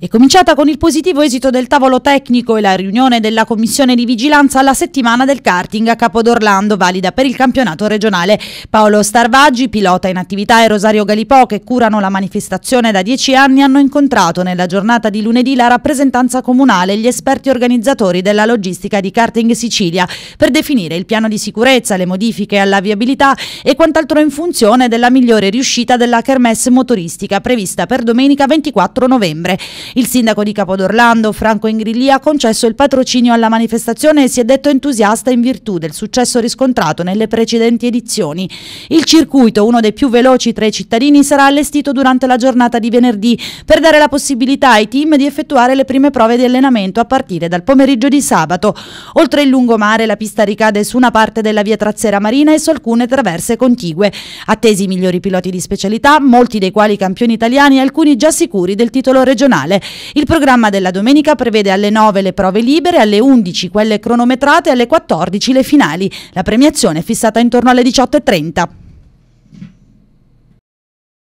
È cominciata con il positivo esito del tavolo tecnico e la riunione della commissione di vigilanza alla settimana del karting a Capodorlando, valida per il campionato regionale. Paolo Starvaggi, pilota in attività, e Rosario Galipò, che curano la manifestazione da dieci anni, hanno incontrato nella giornata di lunedì la rappresentanza comunale e gli esperti organizzatori della logistica di Karting Sicilia per definire il piano di sicurezza, le modifiche alla viabilità e quant'altro in funzione della migliore riuscita della kermesse motoristica prevista per domenica 24 novembre. Il sindaco di Capodorlando, Franco Ingriglia, ha concesso il patrocinio alla manifestazione e si è detto entusiasta in virtù del successo riscontrato nelle precedenti edizioni. Il circuito, uno dei più veloci tra i cittadini, sarà allestito durante la giornata di venerdì per dare la possibilità ai team di effettuare le prime prove di allenamento a partire dal pomeriggio di sabato. Oltre il lungomare la pista ricade su una parte della via Trazzera Marina e su alcune traverse contigue. Attesi i migliori piloti di specialità, molti dei quali campioni italiani e alcuni già sicuri del titolo regionale. Il programma della domenica prevede alle 9 le prove libere, alle 11 quelle cronometrate e alle 14 le finali. La premiazione è fissata intorno alle 18.30.